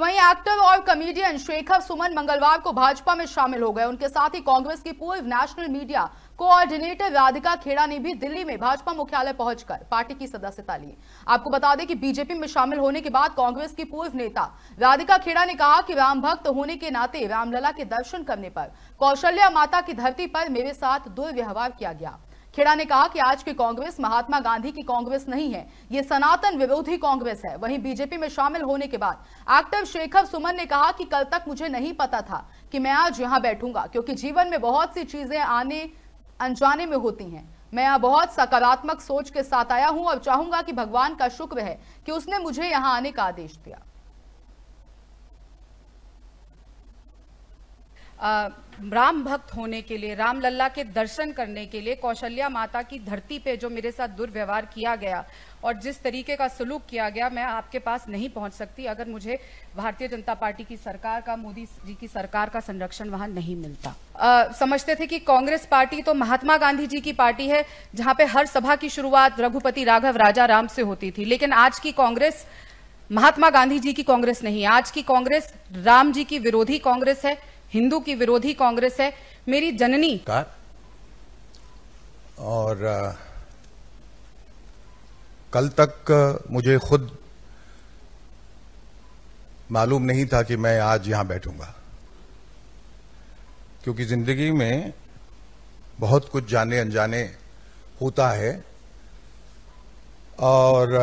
वहीं एक्टर और कॉमेडियन शेखर सुमन मंगलवार को भाजपा में शामिल हो गए उनके साथ ही कांग्रेस की पूर्व national media coordinator Radhika Khera ने भी दिल्ली में भाजपा मुख्यालय पहुंचकर पार्टी की सदस्यता ली आपको बता दें कि बीजेपी में शामिल होने के बाद कांग्रेस की पूर्व नेता राधिका खेड़ा ने कहा कि राम भक्त होने के नाते रामलला के दर्शन करने पर कौशल्या माता की धरती पर मेरे साथ दुर्व्यवहार किया गया खेड़ा ने कहा कि आज की कांग्रेस महात्मा गांधी की कांग्रेस नहीं है ये सनातन विरोधी कांग्रेस है वहीं बीजेपी में शामिल होने के बाद एक्टर शेखर सुमन ने कहा कि कल तक मुझे नहीं पता था कि मैं आज यहाँ बैठूंगा क्योंकि जीवन में बहुत सी चीजें आने अनजाने में होती हैं मैं यहाँ बहुत सकारात्मक सोच के साथ आया हूँ और चाहूंगा कि भगवान का शुक्र है कि उसने मुझे यहाँ आने का आदेश दिया राम भक्त होने के लिए राम लल्ला के दर्शन करने के लिए कौशल्या माता की धरती पे जो मेरे साथ दुर्व्यवहार किया गया और जिस तरीके का सलूक किया गया मैं आपके पास नहीं पहुंच सकती अगर मुझे भारतीय जनता पार्टी की सरकार का मोदी जी की सरकार का संरक्षण वहां नहीं मिलता आ, समझते थे कि कांग्रेस पार्टी तो महात्मा गांधी जी की पार्टी है जहां पे हर सभा की शुरुआत रघुपति राघव राजा राम से होती थी लेकिन आज की कांग्रेस महात्मा गांधी जी की कांग्रेस नहीं आज की कांग्रेस राम जी की विरोधी कांग्रेस है हिंदू की विरोधी कांग्रेस है मेरी जननी कार और आ, कल तक मुझे खुद मालूम नहीं था कि मैं आज यहां बैठूंगा क्योंकि जिंदगी में बहुत कुछ जाने अनजाने होता है और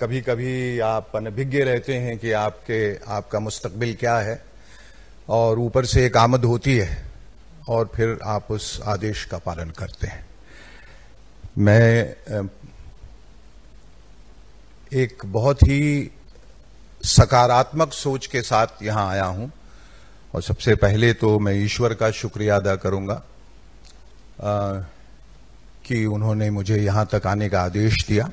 कभी कभी आप अनभिज्ञ रहते हैं कि आपके आपका मुस्तकबिल क्या है और ऊपर से एक आमद होती है और फिर आप उस आदेश का पालन करते हैं मैं एक बहुत ही सकारात्मक सोच के साथ यहाँ आया हूँ और सबसे पहले तो मैं ईश्वर का शुक्रिया अदा करूँगा कि उन्होंने मुझे यहाँ तक आने का आदेश दिया